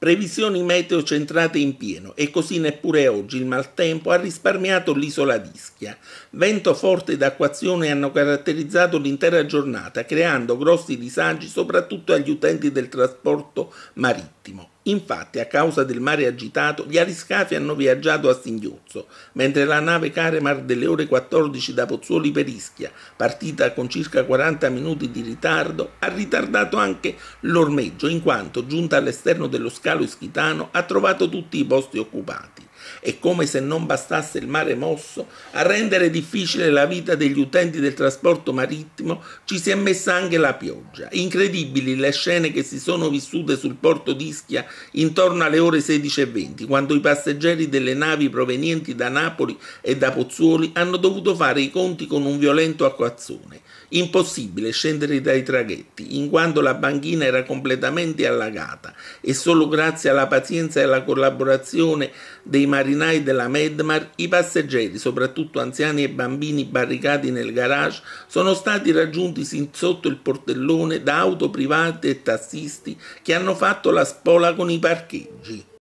Previsioni meteo centrate in pieno e così neppure oggi il maltempo ha risparmiato l'isola d'Ischia. Vento forte ed acquazione hanno caratterizzato l'intera giornata, creando grossi disagi soprattutto agli utenti del trasporto marittimo. Infatti, a causa del mare agitato, gli ariscafi hanno viaggiato a singhiozzo, mentre la nave Caremar delle ore 14 da Pozzuoli per Ischia, partita con circa 40 minuti di ritardo, ha ritardato anche l'ormeggio, in quanto, giunta all'esterno dello scalo ischitano, ha trovato tutti i posti occupati e come se non bastasse il mare mosso a rendere difficile la vita degli utenti del trasporto marittimo, ci si è messa anche la pioggia. Incredibili le scene che si sono vissute sul porto di Ischia intorno alle ore 16.20, quando i passeggeri delle navi provenienti da Napoli e da Pozzuoli hanno dovuto fare i conti con un violento acquazzone. Impossibile scendere dai traghetti, in quanto la banchina era completamente allagata e solo grazie alla pazienza e alla collaborazione dei marittimi marinai della Medmar, i passeggeri, soprattutto anziani e bambini barricati nel garage, sono stati raggiunti sin sotto il portellone da auto private e tassisti che hanno fatto la spola con i parcheggi.